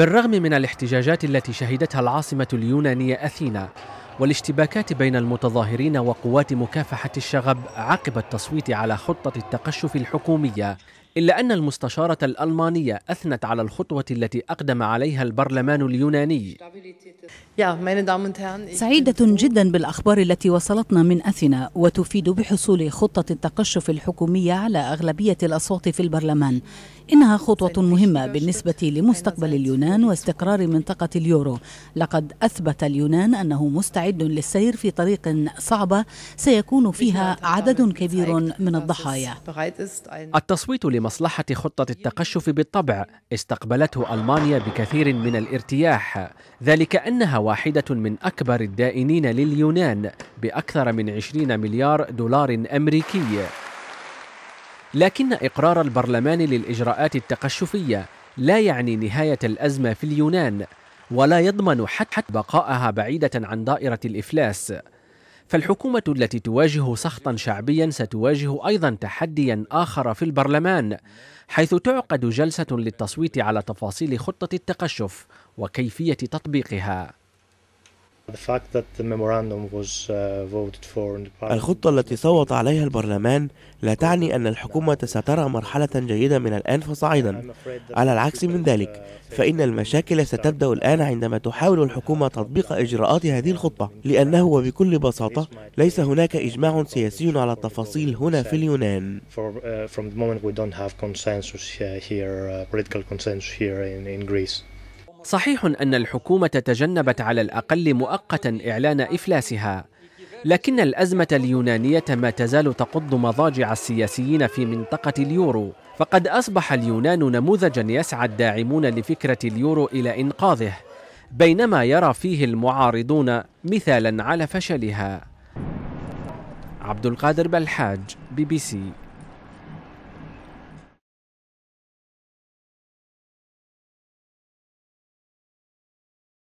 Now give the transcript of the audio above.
بالرغم من الاحتجاجات التي شهدتها العاصمة اليونانية أثينا والاشتباكات بين المتظاهرين وقوات مكافحة الشغب عقب التصويت على خطة التقشف الحكومية إلا أن المستشارة الألمانية أثنت على الخطوة التي أقدم عليها البرلمان اليوناني سعيدة جدا بالأخبار التي وصلتنا من أثينا وتفيد بحصول خطة التقشف الحكومية على أغلبية الأصوات في البرلمان إنها خطوة مهمة بالنسبة لمستقبل اليونان واستقرار منطقة اليورو لقد أثبت اليونان أنه مستعد للسير في طريق صعبة سيكون فيها عدد كبير من الضحايا التصويت لمصلحة خطة التقشف بالطبع استقبلته ألمانيا بكثير من الارتياح ذلك أنها واحدة من أكبر الدائنين لليونان بأكثر من 20 مليار دولار أمريكي لكن إقرار البرلمان للإجراءات التقشفية لا يعني نهاية الأزمة في اليونان ولا يضمن حتى بقاءها بعيدة عن دائرة الإفلاس فالحكومة التي تواجه سخطا شعبيا ستواجه أيضا تحديا آخر في البرلمان حيث تعقد جلسة للتصويت على تفاصيل خطة التقشف وكيفية تطبيقها Uh, الخطة التي صوت عليها البرلمان لا تعني أن الحكومة سترى مرحلة جيدة من الآن فصاعدا على العكس من ذلك uh, فإن المشاكل ستبدأ الآن عندما تحاول الحكومة تطبيق إجراءات هذه الخطة لأنه وبكل بساطة ليس هناك إجماع سياسي على التفاصيل هنا في اليونان صحيح ان الحكومه تجنبت على الاقل مؤقتا اعلان افلاسها لكن الازمه اليونانيه ما تزال تقض مضاجع السياسيين في منطقه اليورو فقد اصبح اليونان نموذجا يسعى الداعمون لفكره اليورو الى انقاذه بينما يرى فيه المعارضون مثالا على فشلها عبد القادر بلحاج بي بي سي